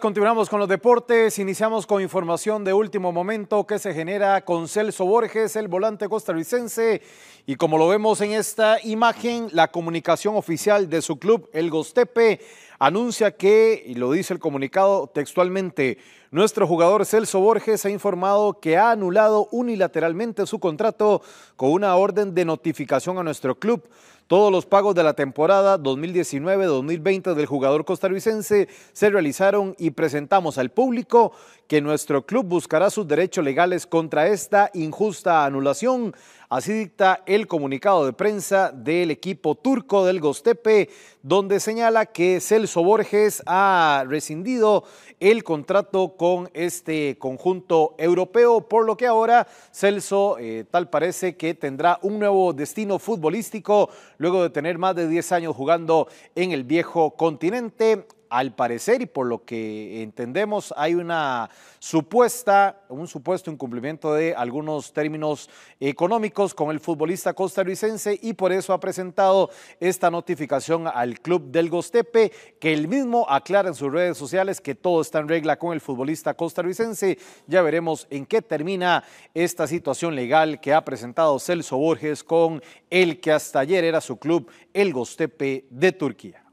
Continuamos con los deportes, iniciamos con información de último momento que se genera con Celso Borges, el volante costarricense, y como lo vemos en esta imagen, la comunicación oficial de su club, el Gostepe, anuncia que, y lo dice el comunicado textualmente, nuestro jugador Celso Borges ha informado que ha anulado unilateralmente su contrato con una orden de notificación a nuestro club. Todos los pagos de la temporada 2019-2020 del jugador costarricense se realizaron y presentamos al público que nuestro club buscará sus derechos legales contra esta injusta anulación. Así dicta el comunicado de prensa del equipo turco del Gostepe, donde señala que Celso Borges ha rescindido el contrato con este conjunto europeo, por lo que ahora Celso eh, tal parece que tendrá un nuevo destino futbolístico luego de tener más de 10 años jugando en el viejo continente. Al parecer y por lo que entendemos hay una supuesta, un supuesto incumplimiento de algunos términos económicos con el futbolista costarricense y por eso ha presentado esta notificación al club del Gostepe que el mismo aclara en sus redes sociales que todo está en regla con el futbolista costarricense. Ya veremos en qué termina esta situación legal que ha presentado Celso Borges con el que hasta ayer era su club, el Gostepe de Turquía.